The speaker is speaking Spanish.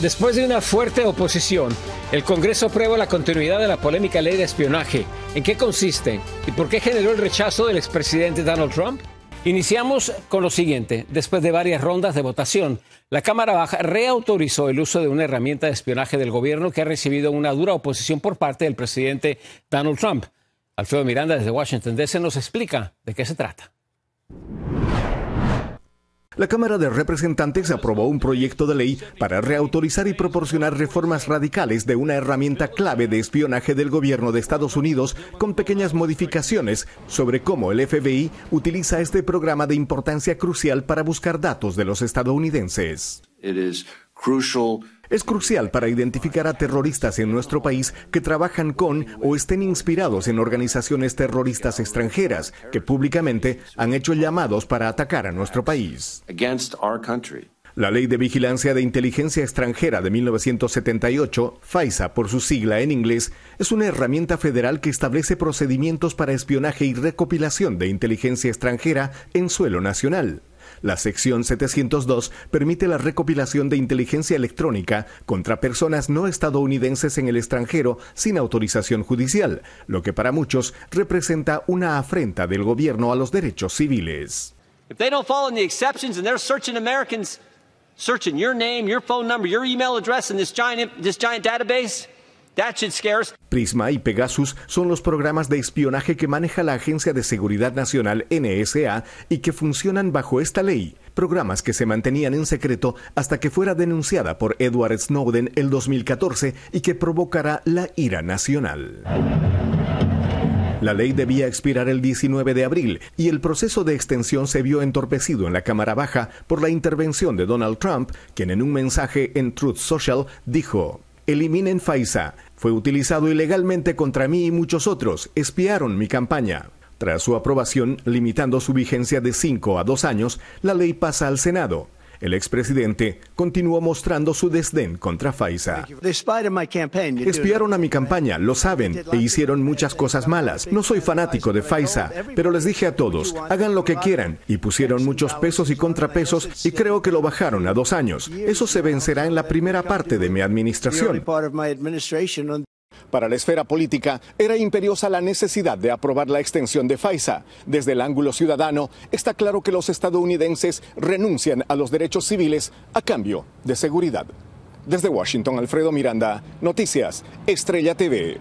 Después de una fuerte oposición, el Congreso aprueba la continuidad de la polémica ley de espionaje. ¿En qué consiste y por qué generó el rechazo del expresidente Donald Trump? Iniciamos con lo siguiente. Después de varias rondas de votación, la Cámara Baja reautorizó el uso de una herramienta de espionaje del gobierno que ha recibido una dura oposición por parte del presidente Donald Trump. Alfredo Miranda desde Washington DC nos explica de qué se trata la Cámara de Representantes aprobó un proyecto de ley para reautorizar y proporcionar reformas radicales de una herramienta clave de espionaje del gobierno de Estados Unidos con pequeñas modificaciones sobre cómo el FBI utiliza este programa de importancia crucial para buscar datos de los estadounidenses es crucial para identificar a terroristas en nuestro país que trabajan con o estén inspirados en organizaciones terroristas extranjeras que públicamente han hecho llamados para atacar a nuestro país. La Ley de Vigilancia de Inteligencia Extranjera de 1978, FISA por su sigla en inglés, es una herramienta federal que establece procedimientos para espionaje y recopilación de inteligencia extranjera en suelo nacional. La sección 702 permite la recopilación de inteligencia electrónica contra personas no estadounidenses en el extranjero sin autorización judicial, lo que para muchos representa una afrenta del gobierno a los derechos civiles. If they don't follow the exceptions and they're searching Americans, searching your name, your phone number, your email address in this giant, database, Prisma y Pegasus son los programas de espionaje que maneja la Agencia de Seguridad Nacional NSA y que funcionan bajo esta ley programas que se mantenían en secreto hasta que fuera denunciada por Edward Snowden el 2014 y que provocará la ira nacional. La ley debía expirar el 19 de abril y el proceso de extensión se vio entorpecido en la Cámara Baja por la intervención de Donald Trump, quien en un mensaje en Truth Social dijo, Eliminen FAISA, fue utilizado ilegalmente contra mí y muchos otros. Espiaron mi campaña. Tras su aprobación, limitando su vigencia de 5 a 2 años, la ley pasa al Senado. El expresidente continuó mostrando su desdén contra Faiza. Espiaron a mi campaña, lo saben, e hicieron muchas cosas malas. No soy fanático de Faiza, pero les dije a todos, hagan lo que quieran, y pusieron muchos pesos y contrapesos y creo que lo bajaron a dos años. Eso se vencerá en la primera parte de mi administración. Para la esfera política era imperiosa la necesidad de aprobar la extensión de FAISA. Desde el ángulo ciudadano está claro que los estadounidenses renuncian a los derechos civiles a cambio de seguridad. Desde Washington, Alfredo Miranda, Noticias, Estrella TV.